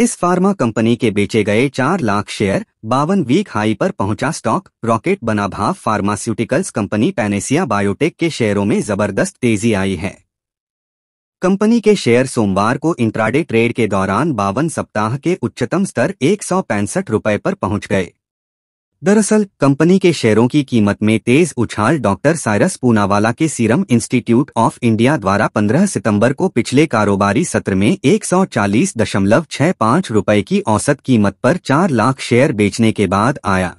इस pharma company के बेचे गए चार लाख शेयर बावन वीक हाई पर पहुंचा स्टॉक रॉकेट बना भाव फार्मास्यूटिकल्स कंपनी पैनेसिया बायोटेक के शेयरों में जबरदस्त तेजी आई है कंपनी के शेयर सोमवार को इंट्राडे ट्रेड के दौरान बावन सप्ताह के उच्चतम स्तर एक रुपए पर पहुंच गए दरअसल कंपनी के शेयरों की कीमत में तेज उछाल डॉक्टर साइरस पूनावाला के सीरम इंस्टीट्यूट ऑफ इंडिया द्वारा 15 सितंबर को पिछले कारोबारी सत्र में एक सौ की औसत कीमत पर 4 लाख शेयर बेचने के बाद आया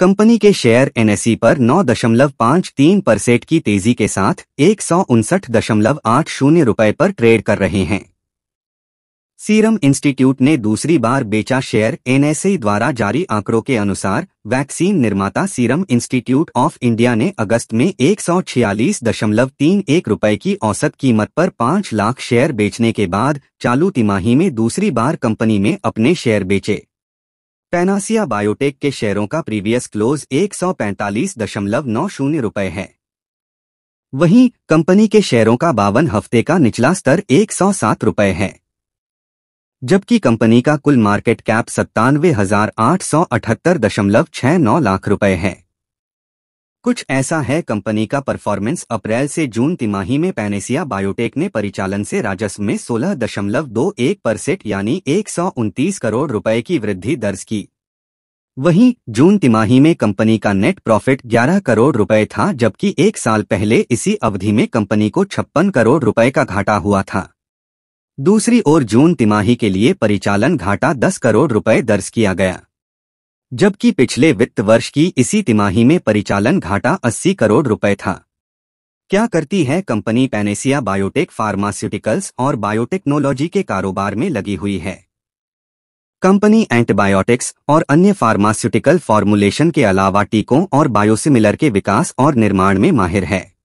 कंपनी के शेयर एनएसई पर 9.53 परसेंट की तेजी के साथ एक रुपए पर ट्रेड कर रहे हैं सीरम इंस्टीट्यूट ने दूसरी बार बेचा शेयर एनएसए द्वारा जारी आंकड़ों के अनुसार वैक्सीन निर्माता सीरम इंस्टीट्यूट ऑफ इंडिया ने अगस्त में एक रुपए की औसत कीमत पर 5 लाख शेयर बेचने के बाद चालू तिमाही में दूसरी बार कंपनी में अपने शेयर बेचे पैनासिया बायोटेक के शेयरों का प्रीवियस क्लोज एक सौ है वहीं कंपनी के शेयरों का बावन हफ्ते का निचला स्तर एक सौ है जबकि कंपनी का कुल मार्केट कैप सत्तानवे हजार आठ सौ अठहत्तर दशमलव छह नौ लाख रुपए है कुछ ऐसा है कंपनी का परफॉर्मेंस अप्रैल से जून तिमाही में पैनेसिया बायोटेक ने परिचालन से राजस्व में सोलह दशमलव दो एक परसेंट यानी एक सौ उनतीस करोड़ रुपए की वृद्धि दर्ज की वहीं जून तिमाही में कंपनी का नेट प्रॉफिट 11 करोड़ रुपए था जबकि एक साल पहले इसी अवधि में कंपनी को छप्पन करोड़ रुपए का घाटा हुआ था दूसरी ओर जून तिमाही के लिए परिचालन घाटा 10 करोड़ रुपए दर्ज किया गया जबकि पिछले वित्त वर्ष की इसी तिमाही में परिचालन घाटा 80 करोड़ रुपए था क्या करती है कंपनी पैनेसिया बायोटेक फार्मास्यूटिकल्स और बायोटेक्नोलॉजी के कारोबार में लगी हुई है कंपनी एंटीबायोटिक्स और अन्य फार्मास्यूटिकल फॉर्मुलेशन के अलावा टीकों और बायोसिमिलर के विकास और निर्माण में माहिर है